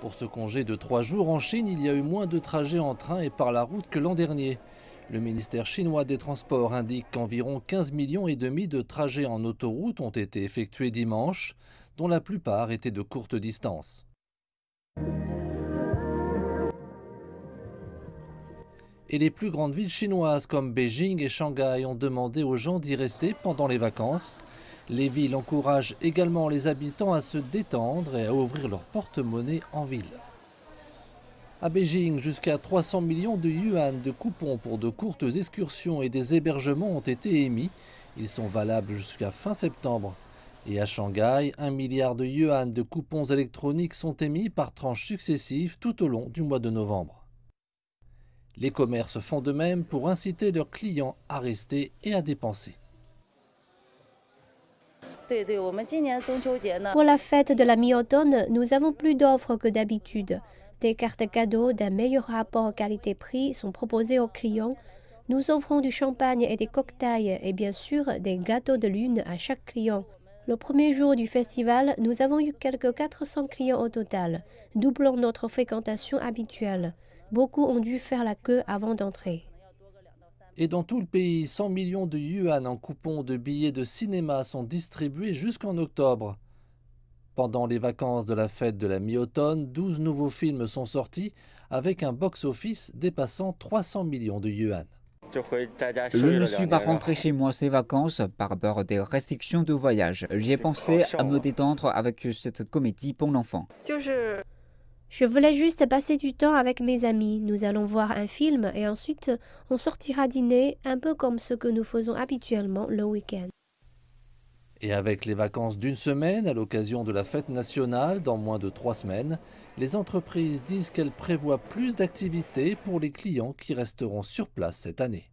Pour ce congé de trois jours en Chine, il y a eu moins de trajets en train et par la route que l'an dernier. Le ministère chinois des Transports indique qu'environ 15 millions et demi de trajets en autoroute ont été effectués dimanche, dont la plupart étaient de courte distance. Et les plus grandes villes chinoises comme Beijing et Shanghai ont demandé aux gens d'y rester pendant les vacances. Les villes encouragent également les habitants à se détendre et à ouvrir leur porte-monnaie en ville. À Beijing, jusqu'à 300 millions de yuan de coupons pour de courtes excursions et des hébergements ont été émis. Ils sont valables jusqu'à fin septembre. Et à Shanghai, 1 milliard de yuan de coupons électroniques sont émis par tranches successives tout au long du mois de novembre. Les commerces font de même pour inciter leurs clients à rester et à dépenser. Pour la fête de la mi-automne, nous avons plus d'offres que d'habitude. Des cartes cadeaux d'un meilleur rapport qualité-prix sont proposées aux clients. Nous offrons du champagne et des cocktails et bien sûr des gâteaux de lune à chaque client. Le premier jour du festival, nous avons eu quelques 400 clients au total, doublant notre fréquentation habituelle. Beaucoup ont dû faire la queue avant d'entrer. Et dans tout le pays, 100 millions de yuan en coupons de billets de cinéma sont distribués jusqu'en octobre. Pendant les vacances de la fête de la mi-automne, 12 nouveaux films sont sortis avec un box-office dépassant 300 millions de yuan. Je ne suis pas rentré chez moi ces vacances par peur des restrictions de voyage. J'ai pensé à me détendre avec cette comédie pour l'enfant. Je voulais juste passer du temps avec mes amis. Nous allons voir un film et ensuite on sortira dîner, un peu comme ce que nous faisons habituellement le week-end. Et avec les vacances d'une semaine à l'occasion de la fête nationale dans moins de trois semaines, les entreprises disent qu'elles prévoient plus d'activités pour les clients qui resteront sur place cette année.